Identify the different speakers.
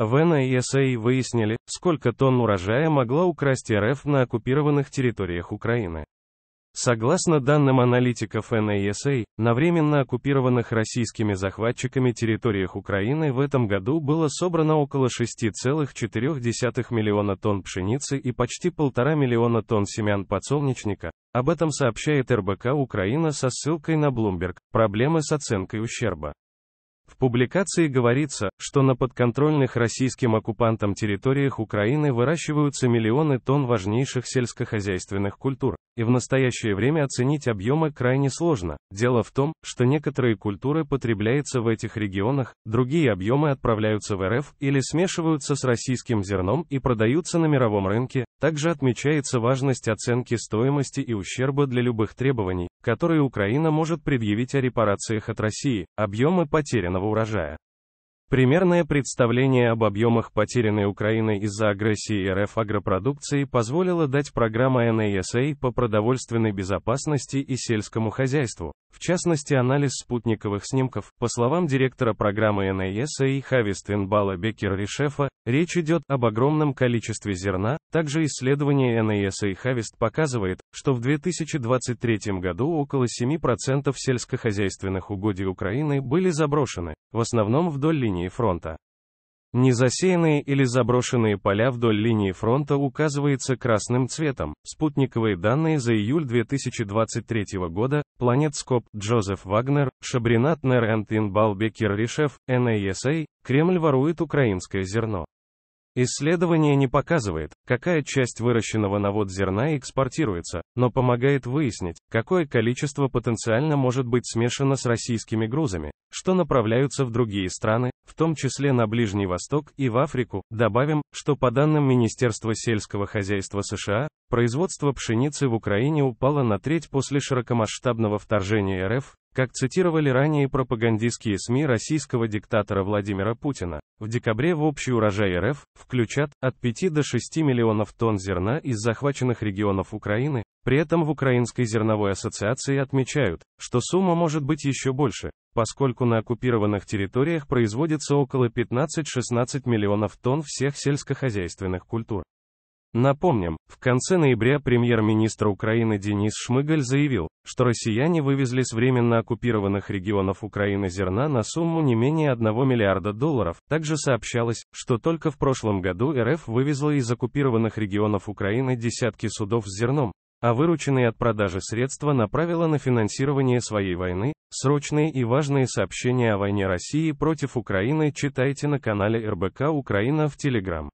Speaker 1: В NISA а выяснили, сколько тонн урожая могла украсть РФ на оккупированных территориях Украины. Согласно данным аналитиков NASA, а, на временно оккупированных российскими захватчиками территориях Украины в этом году было собрано около 6,4 миллиона тонн пшеницы и почти полтора миллиона тонн семян подсолнечника. Об этом сообщает РБК Украина со ссылкой на Bloomberg. Проблемы с оценкой ущерба. В публикации говорится, что на подконтрольных российским оккупантам территориях Украины выращиваются миллионы тонн важнейших сельскохозяйственных культур и в настоящее время оценить объемы крайне сложно. Дело в том, что некоторые культуры потребляются в этих регионах, другие объемы отправляются в РФ или смешиваются с российским зерном и продаются на мировом рынке. Также отмечается важность оценки стоимости и ущерба для любых требований, которые Украина может предъявить о репарациях от России, объемы потерянного урожая. Примерное представление об объемах потерянной Украиной из-за агрессии РФ агропродукции позволило дать программа NASA по продовольственной безопасности и сельскому хозяйству, в частности анализ спутниковых снимков. По словам директора программы NASA а и Хавистенбала Бекер ришефа речь идет об огромном количестве зерна. Также исследование NASA а и Хавист показывает, что в 2023 году около 7% сельскохозяйственных угодий Украины были заброшены, в основном вдоль линии фронта. Незасеянные или заброшенные поля вдоль линии фронта указываются красным цветом. Спутниковые данные за июль 2023 года, Планетскоп, Джозеф Вагнер, Шабринат Нерентин Балбекир Ришев, НАСА, а, Кремль ворует украинское зерно. Исследование не показывает, какая часть выращенного на вод зерна экспортируется, но помогает выяснить, какое количество потенциально может быть смешано с российскими грузами, что направляются в другие страны, в том числе на Ближний Восток и в Африку. Добавим, что по данным Министерства сельского хозяйства США, производство пшеницы в Украине упало на треть после широкомасштабного вторжения РФ, как цитировали ранее пропагандистские СМИ российского диктатора Владимира Путина, в декабре в общий урожай РФ включат от 5 до 6 миллионов тонн зерна из захваченных регионов Украины, при этом в Украинской зерновой ассоциации отмечают, что сумма может быть еще больше, поскольку на оккупированных территориях производится около 15-16 миллионов тонн всех сельскохозяйственных культур. Напомним, в конце ноября премьер-министр Украины Денис Шмыгаль заявил, что россияне вывезли с временно оккупированных регионов Украины зерна на сумму не менее 1 миллиарда долларов. Также сообщалось, что только в прошлом году РФ вывезла из оккупированных регионов Украины десятки судов с зерном, а вырученные от продажи средства направила на финансирование своей войны. Срочные и важные сообщения о войне России против Украины читайте на канале РБК Украина в Телеграм.